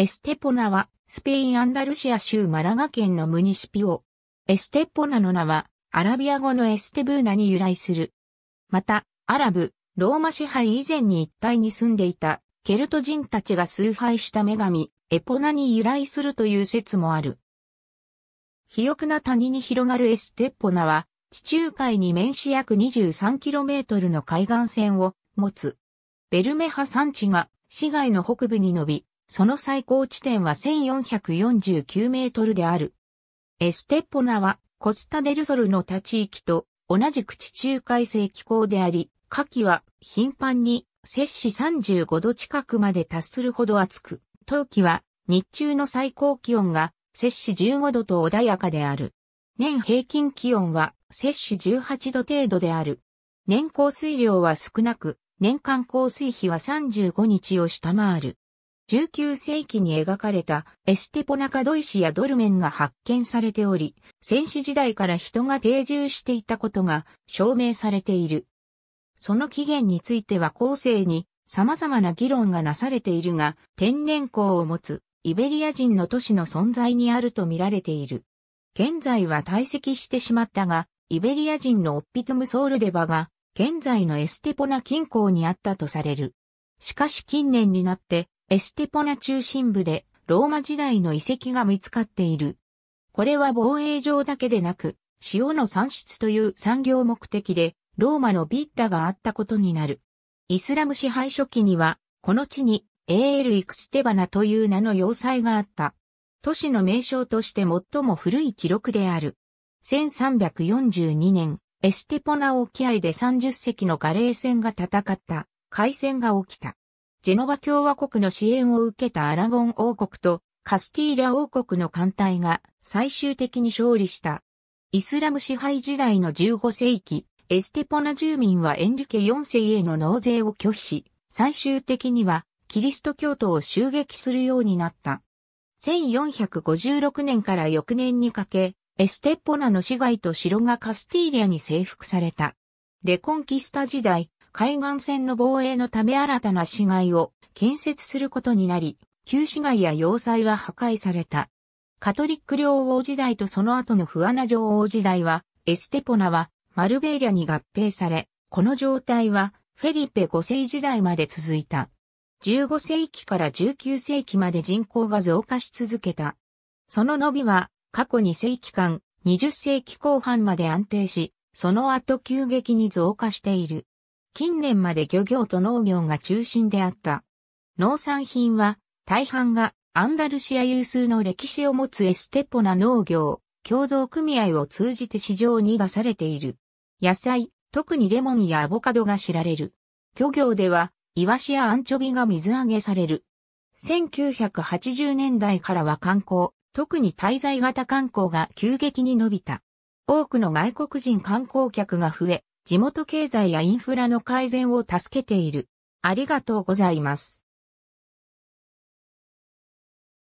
エステポナは、スペイン・アンダルシア州マラガ県のムニシピオ。エステポナの名は、アラビア語のエステブーナに由来する。また、アラブ、ローマ支配以前に一帯に住んでいた、ケルト人たちが崇拝した女神、エポナに由来するという説もある。肥沃な谷に広がるエステポナは、地中海に面し約 23km の海岸線を持つ。ベルメハ山地が市街の北部に伸び、その最高地点は1449メートルである。エステッポナはコスタデルソルの立ち域と同じく地中海性気候であり、夏季は頻繁に摂氏35度近くまで達するほど暑く、冬季は日中の最高気温が摂氏15度と穏やかである。年平均気温は摂氏18度程度である。年降水量は少なく、年間降水比は35日を下回る。19世紀に描かれたエステポナカドイシやドルメンが発見されており、戦死時代から人が定住していたことが証明されている。その起源については後世に様々な議論がなされているが、天然光を持つイベリア人の都市の存在にあると見られている。現在は退席してしまったが、イベリア人のオッピトムソールデバが現在のエステポナ近郊にあったとされる。しかし近年になってエステポナ中心部でローマ時代の遺跡が見つかっている。これは防衛上だけでなく、塩の産出という産業目的で、ローマのビッラがあったことになる。イスラム支配初期には、この地にエール・イクステバナという名の要塞があった。都市の名称として最も古い記録である。1342年、エステポナ沖合で30隻のガレー船が戦った、海戦が起きた。ジェノバ共和国の支援を受けたアラゴン王国とカスティーリャ王国の艦隊が最終的に勝利した。イスラム支配時代の15世紀、エステポナ住民はエンリケ4世への納税を拒否し、最終的にはキリスト教徒を襲撃するようになった。1456年から翌年にかけ、エステポナの市街と城がカスティーリャに征服された。レコンキスタ時代、海岸線の防衛のため新たな市街を建設することになり、旧市街や要塞は破壊された。カトリック領王時代とその後のフアナ女王時代は、エステポナはマルベーリャに合併され、この状態はフェリペ5世時代まで続いた。15世紀から19世紀まで人口が増加し続けた。その伸びは過去2世紀間、20世紀後半まで安定し、その後急激に増加している。近年まで漁業と農業が中心であった。農産品は大半がアンダルシア有数の歴史を持つエステポナ農業、協同組合を通じて市場に出されている。野菜、特にレモンやアボカドが知られる。漁業では、イワシやアンチョビが水揚げされる。1980年代からは観光、特に滞在型観光が急激に伸びた。多くの外国人観光客が増え、地元経済やインフラの改善を助けている。ありがとうございます。